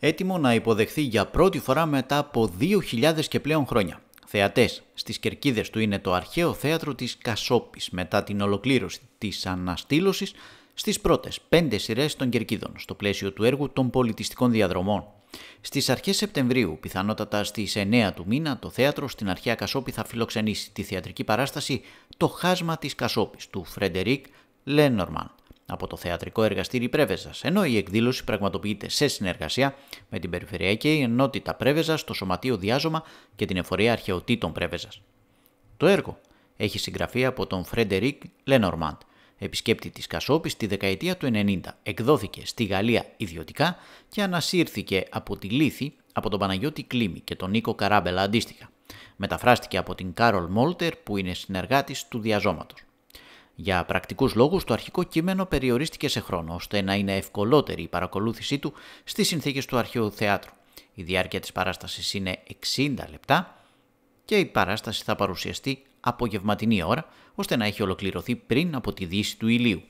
έτοιμο να υποδεχθεί για πρώτη φορά μετά από 2.000 και πλέον χρόνια. Θεατές στις κερκίδες του είναι το αρχαίο θέατρο της Κασόπης μετά την ολοκλήρωση της αναστήλωσης στις πρώτες πέντε σειρές των κερκίδων στο πλαίσιο του έργου των πολιτιστικών διαδρομών. Στις αρχές Σεπτεμβρίου, πιθανότατα στις 9 του μήνα, το θέατρο στην αρχαία Κασόπη θα φιλοξενήσει τη θεατρική παράσταση «Το χάσμα της Κασόπης» του Φρεντερίκ Λένορμαν από το Θεατρικό Εργαστήρι Πρέβεζας, ενώ η εκδήλωση πραγματοποιείται σε συνεργασία με την Περιφερειακή Ενότητα Πρέβεζας, το Σωματείο Διάζωμα και την Εφορία Αρχαιοτήτων Πρέβεζας. Το έργο έχει συγγραφεί από τον Φρέντερικ Λένορμαντ, επισκέπτη της Κασόπης, τη δεκαετία του 90. Εκδόθηκε στη Γαλλία ιδιωτικά και ανασύρθηκε από τη Λύθη από τον Παναγιώτη Κλίμη και τον Νίκο Καράμπελα αντίστοιχα. Μεταφράστηκε από την Κάρολ Μόλτερ που είναι συνεργάτης του διαζώματος. Για πρακτικούς λόγους, το αρχικό κείμενο περιορίστηκε σε χρόνο, ώστε να είναι ευκολότερη η παρακολούθησή του στις συνθήκες του αρχαίου θεάτρου. Η διάρκεια της παράστασης είναι 60 λεπτά και η παράσταση θα παρουσιαστεί απογευματινή ώρα, ώστε να έχει ολοκληρωθεί πριν από τη δύση του ηλίου.